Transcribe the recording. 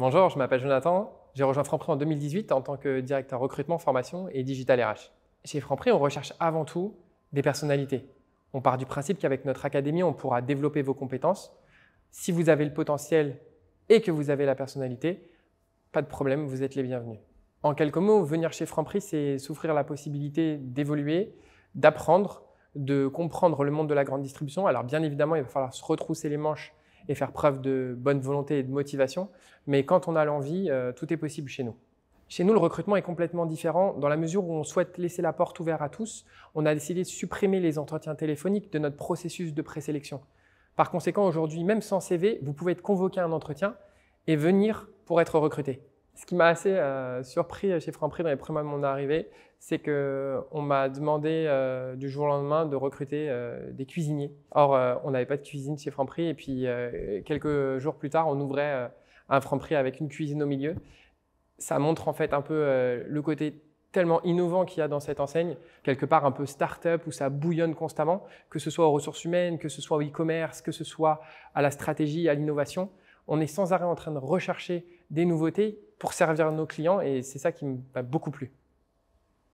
Bonjour, je m'appelle Jonathan. J'ai rejoint Franprix en 2018 en tant que directeur recrutement, formation et digital RH. Chez Franprix, on recherche avant tout des personnalités. On part du principe qu'avec notre académie, on pourra développer vos compétences. Si vous avez le potentiel et que vous avez la personnalité, pas de problème, vous êtes les bienvenus. En quelques mots, venir chez Franprix, c'est souffrir la possibilité d'évoluer, d'apprendre, de comprendre le monde de la grande distribution. Alors bien évidemment, il va falloir se retrousser les manches et faire preuve de bonne volonté et de motivation. Mais quand on a l'envie, euh, tout est possible chez nous. Chez nous, le recrutement est complètement différent. Dans la mesure où on souhaite laisser la porte ouverte à tous, on a décidé de supprimer les entretiens téléphoniques de notre processus de présélection. Par conséquent, aujourd'hui, même sans CV, vous pouvez être convoqué à un entretien et venir pour être recruté. Ce qui m'a assez euh, surpris chez Franprix dans les premiers mois de mon arrivée, c'est qu'on m'a demandé euh, du jour au lendemain de recruter euh, des cuisiniers. Or, on n'avait pas de cuisine chez Franprix et puis quelques jours plus tard, on ouvrait un Franprix avec une cuisine au milieu. Ça montre en fait un peu le côté tellement innovant qu'il y a dans cette enseigne, quelque part un peu start-up où ça bouillonne constamment, que ce soit aux ressources humaines, que ce soit au e-commerce, que ce soit à la stratégie, à l'innovation on est sans arrêt en train de rechercher des nouveautés pour servir nos clients et c'est ça qui m'a beaucoup plu.